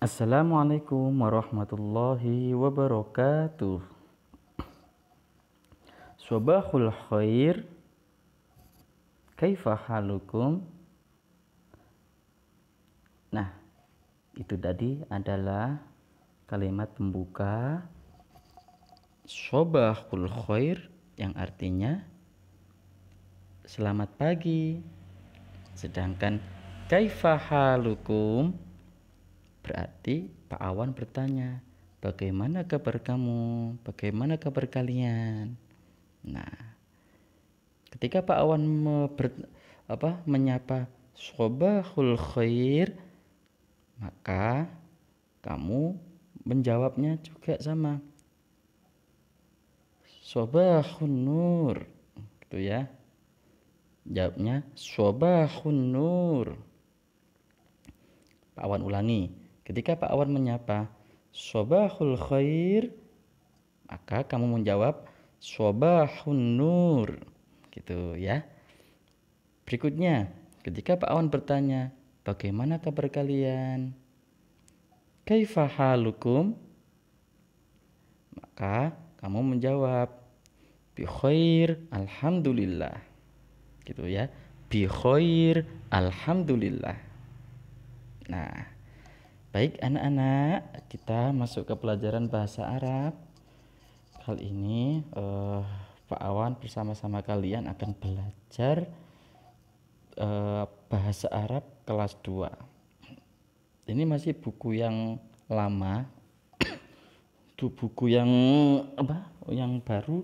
Assalamualaikum warahmatullahi wabarakatuh. Sobahul khair. Kaifah halukum? Nah, itu tadi adalah kalimat pembuka Sobahul khair yang artinya selamat pagi. Sedangkan Kaifah halukum Berarti Pak Awan bertanya, bagaimana kabar kamu? Bagaimana kabar kalian? Nah, ketika Pak Awan ber, apa, menyapa sobahul khair, maka kamu menjawabnya juga sama. "Sobahul nur, gitu ya. Jawabnya "Sobahul nur. Pak Awan ulangi. Ketika Pak Awan menyapa, Sobahul khair, maka kamu menjawab Sobahun nur. Gitu ya. Berikutnya, ketika Pak Awan bertanya, bagaimana kabar kalian? Kaifahalukum? Maka kamu menjawab, bi alhamdulillah. Gitu ya. Bi alhamdulillah. Nah, Baik anak-anak, kita masuk ke pelajaran bahasa Arab. Kali ini uh, Pak Awan bersama-sama kalian akan belajar uh, bahasa Arab kelas 2. Ini masih buku yang lama. buku yang apa? Yang baru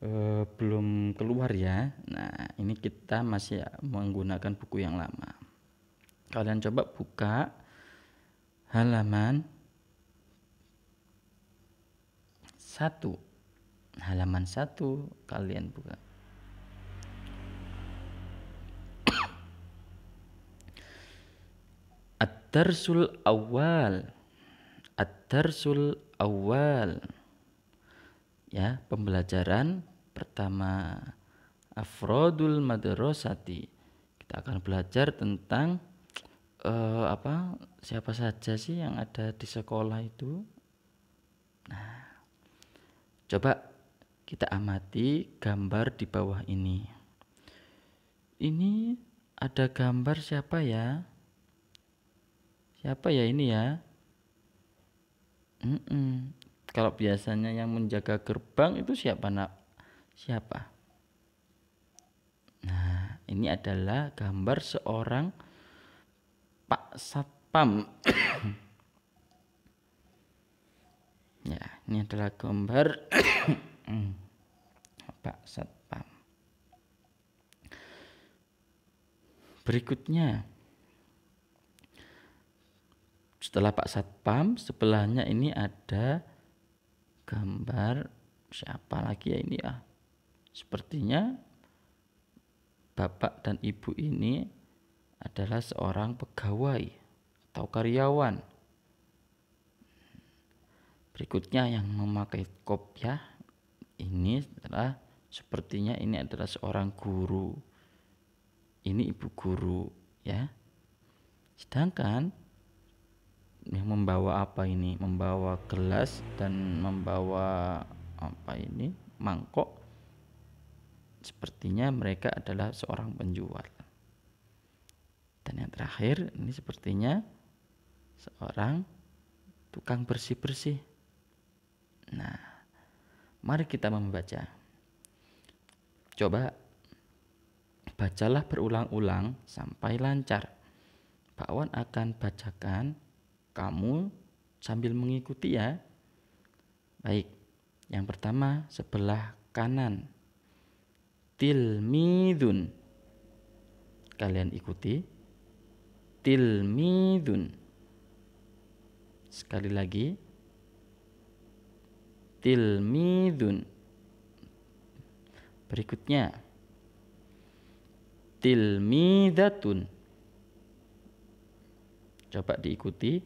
uh, belum keluar ya. Nah, ini kita masih menggunakan buku yang lama. Kalian coba buka halaman 1 halaman 1 kalian buka At-darsul awal At-darsul awal ya pembelajaran pertama Afrodul Madrasati kita akan belajar tentang uh, apa siapa saja sih yang ada di sekolah itu? Nah, coba kita amati gambar di bawah ini. Ini ada gambar siapa ya? Siapa ya ini ya? Mm -mm. Kalau biasanya yang menjaga gerbang itu siapa nak? Siapa? Nah, ini adalah gambar seorang Pak Satpam. ya, ini adalah gambar Pak Satpam. Berikutnya setelah Pak Satpam sebelahnya ini ada gambar siapa lagi ya ini ya? sepertinya bapak dan ibu ini adalah seorang pegawai atau karyawan. Berikutnya yang memakai kopiah ya, ini adalah sepertinya ini adalah seorang guru. Ini ibu guru ya. Sedangkan yang membawa apa ini? Membawa gelas dan membawa apa ini? Mangkok. Sepertinya mereka adalah seorang penjual. Dan yang terakhir ini sepertinya seorang tukang bersih-bersih. Nah, mari kita membaca. Coba bacalah berulang-ulang sampai lancar. Pak Wan akan bacakan kamu sambil mengikuti ya. Baik. Yang pertama sebelah kanan. Tilmidun. Kalian ikuti tilmidun sekali lagi tilmidun berikutnya tilmidatun coba diikuti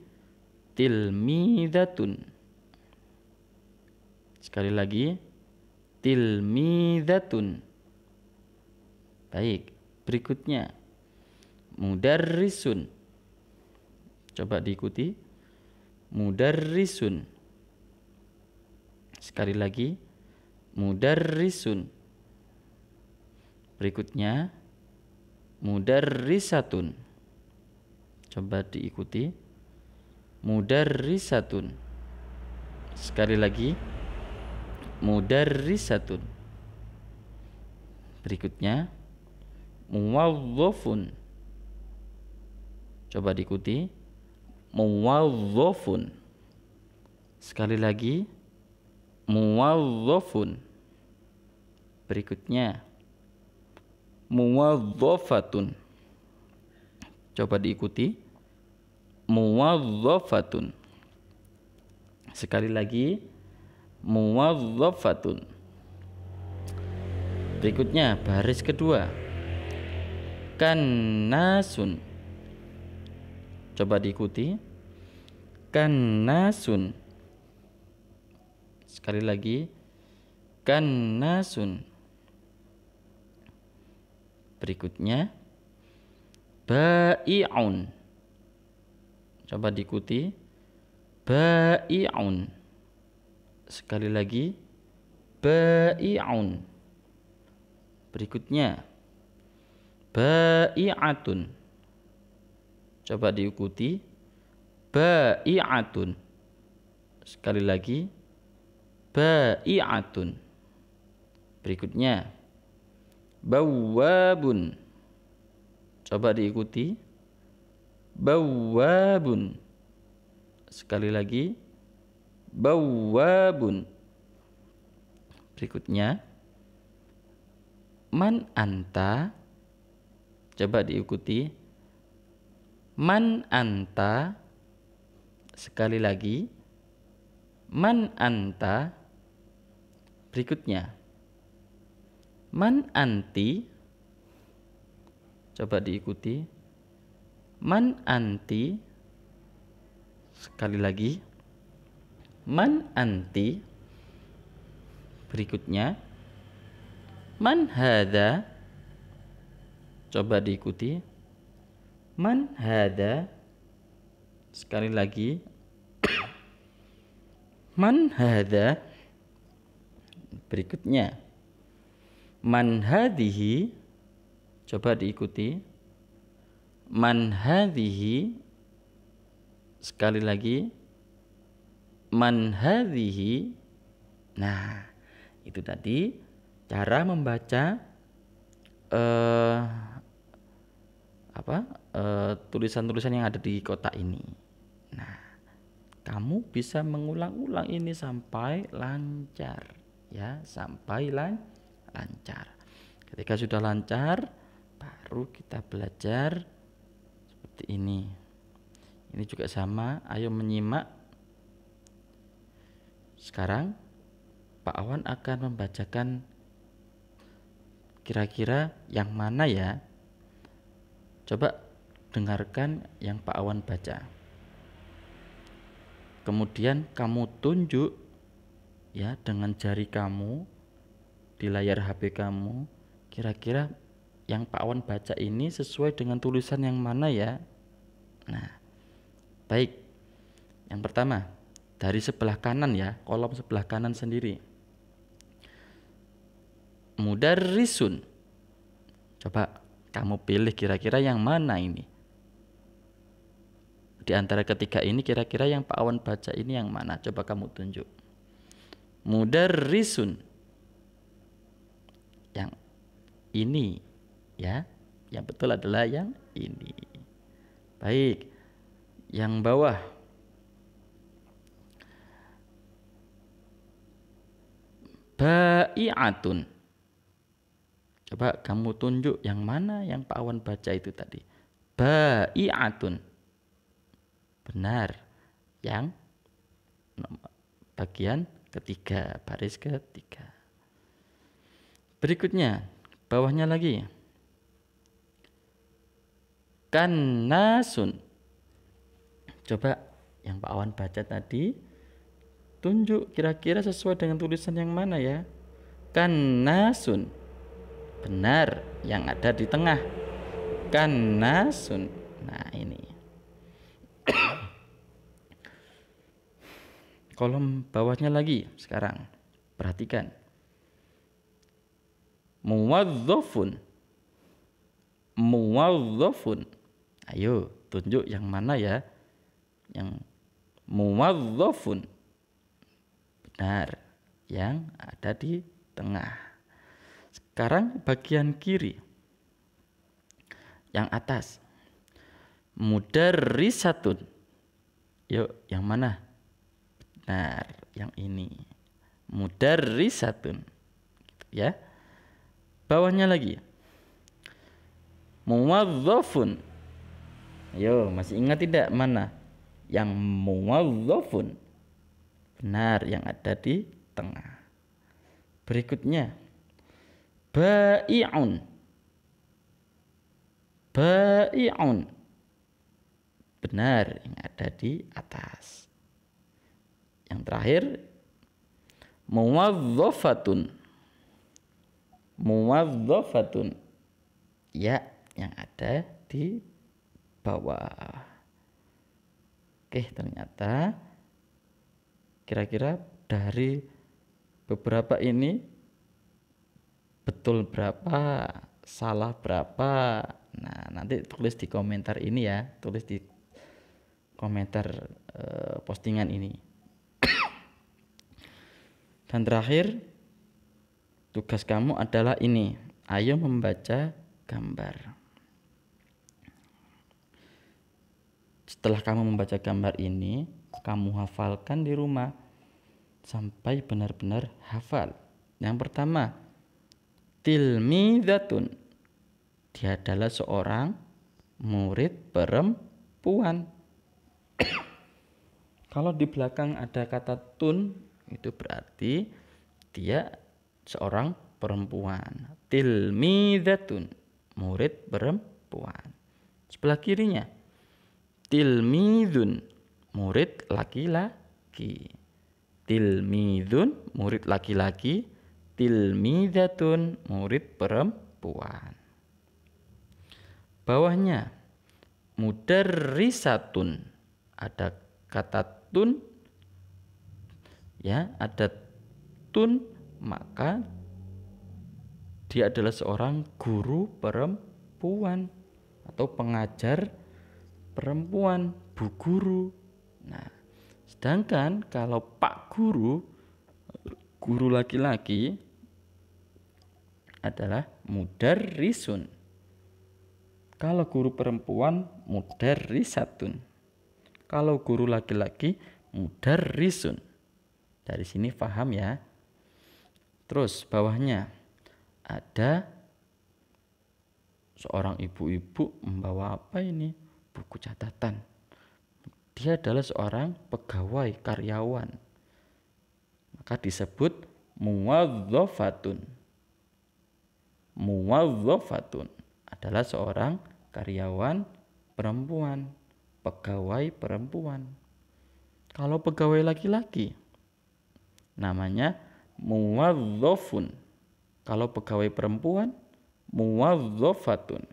tilmidatun sekali lagi tilmidatun baik berikutnya mudarrisun coba diikuti mudarrisun sekali lagi mudarrisun berikutnya mudarrisatun coba diikuti mudarrisatun sekali lagi mudarrisatun berikutnya muwazzafun Coba diikuti. Muwadzafun. Sekali lagi. Muwadzafun. Berikutnya. Muwadzafatun. Coba diikuti. Muwadzafatun. Sekali lagi. Muwadzafatun. Berikutnya baris kedua. Kanasun Coba diikuti. kan nasun Sekali lagi. kan nasun Berikutnya. Ba'i'un. Coba diikuti. Ba'i'un. Sekali lagi. Ba'i'un. Berikutnya. Ba'i'atun Coba diikuti. Ba'i'atun. Sekali lagi. Ba'i'atun. Berikutnya. Bawabun. Coba diikuti. Bawabun. Sekali lagi. Bawabun. Berikutnya. Man anta. Coba diikuti Man anta sekali lagi man anta berikutnya man anti coba diikuti man anti sekali lagi man anti berikutnya man coba diikuti man hada sekali lagi man hada berikutnya man hadihi coba diikuti man hadihi sekali lagi man hadihi nah itu tadi cara membaca uh, apa eh, tulisan-tulisan uh, yang ada di kotak ini. Nah, kamu bisa mengulang-ulang ini sampai lancar ya, sampai lan lancar. Ketika sudah lancar, baru kita belajar seperti ini. Ini juga sama, ayo menyimak. Sekarang Pak Awan akan membacakan kira-kira yang mana ya Coba dengarkan yang Pak Awan baca. Kemudian kamu tunjuk ya dengan jari kamu di layar HP kamu kira-kira yang Pak Awan baca ini sesuai dengan tulisan yang mana ya. Nah, baik. Yang pertama, dari sebelah kanan ya, kolom sebelah kanan sendiri. Mudarrisun. Coba kamu pilih kira-kira yang mana ini? Di antara ketiga ini kira-kira yang Pak Awan baca ini yang mana? Coba kamu tunjuk. Mudar Risun Yang ini ya. Yang betul adalah yang ini. Baik. Yang bawah bai'atun Coba kamu tunjuk yang mana yang Pak Awan baca itu tadi. Ba'i'atun. Benar. Yang bagian ketiga, baris ketiga. Berikutnya, bawahnya lagi. kan nasun. Coba yang Pak Awan baca tadi, tunjuk kira-kira sesuai dengan tulisan yang mana ya. kan nasun benar yang ada di tengah karena sun nah ini kolom bawahnya lagi sekarang perhatikan muwadzafun muwadzafun ayo tunjuk yang mana ya yang muwadzafun benar yang ada di tengah sekarang bagian kiri. Yang atas. Mudarrisatun. Yuk, yang mana? Benar, yang ini. Mudarrisatun. Gitu ya. Bawahnya lagi. Muwadzafun. Ayo, masih ingat tidak mana? Yang muwadzafun. Benar, yang ada di tengah. Berikutnya bai'un bai'un benar yang ada di atas yang terakhir muwadzafatun muwadzafatun ya yang ada di bawah oke ternyata kira-kira dari beberapa ini betul berapa salah berapa nah nanti tulis di komentar ini ya tulis di komentar uh, postingan ini dan terakhir tugas kamu adalah ini ayo membaca gambar setelah kamu membaca gambar ini kamu hafalkan di rumah sampai benar-benar hafal yang pertama tilmidatun. Dia adalah seorang murid perempuan. Kalau di belakang ada kata tun, itu berarti dia seorang perempuan. Tilmidatun, murid perempuan. Sebelah kirinya, tilmidun, murid laki-laki. Tilmidun, murid laki-laki tilmidatun murid perempuan bawahnya mudarrisatun ada kata tun ya ada tun maka dia adalah seorang guru perempuan atau pengajar perempuan bu guru nah sedangkan kalau pak guru guru laki-laki adalah mudar mudarrisun. Kalau guru perempuan mudar mudarrisatun. Kalau guru laki-laki mudar mudarrisun. Dari sini paham ya. Terus bawahnya ada seorang ibu-ibu membawa apa ini? Buku catatan. Dia adalah seorang pegawai karyawan. Maka disebut muwadzafatun muwazzafatun adalah seorang karyawan perempuan, pegawai perempuan. Kalau pegawai laki-laki namanya muwazzafun. Kalau pegawai perempuan muwazzafatun.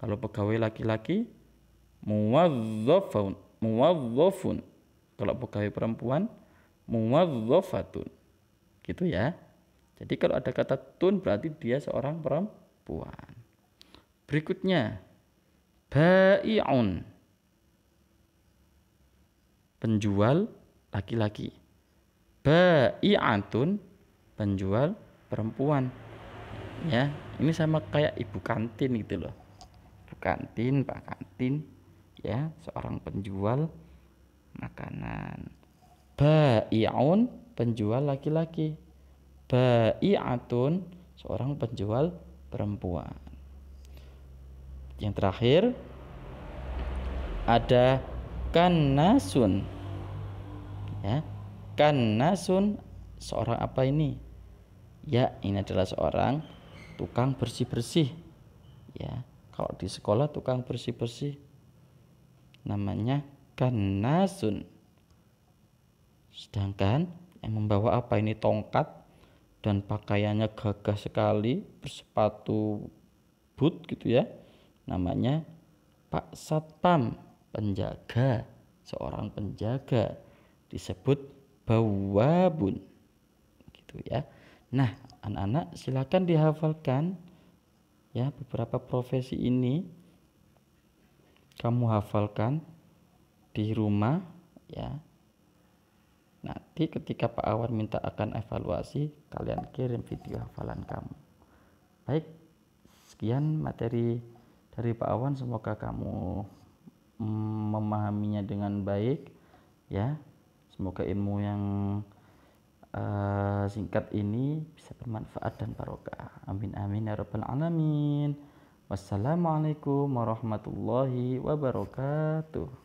Kalau pegawai laki-laki muwazzafun, muwazzafun. Kalau pegawai perempuan muwazzafatun. Gitu ya. Jadi kalau ada kata tun berarti dia seorang perempuan. Berikutnya bai'un. Penjual laki-laki. Bai'atun penjual perempuan. Ya, ini sama kayak ibu kantin gitu loh. Ibu kantin, Pak kantin ya, seorang penjual makanan. Bai'un penjual laki-laki bai'atun seorang penjual perempuan. Yang terakhir ada kanasun. Ya. Kanasun seorang apa ini? Ya, ini adalah seorang tukang bersih-bersih. Ya, kalau di sekolah tukang bersih-bersih namanya kanasun. Sedangkan yang membawa apa ini tongkat dan pakaiannya gagah sekali bersepatu boot gitu ya namanya Pak Satpam penjaga seorang penjaga disebut bawabun gitu ya nah anak-anak silakan dihafalkan ya beberapa profesi ini kamu hafalkan di rumah ya Nanti ketika Pak Awan minta akan evaluasi, kalian kirim video hafalan kamu. Baik, sekian materi dari Pak Awan. Semoga kamu mm, memahaminya dengan baik ya. Semoga ilmu yang uh, singkat ini bisa bermanfaat dan barokah. Amin amin ya rabbal alamin. Wassalamualaikum warahmatullahi wabarakatuh.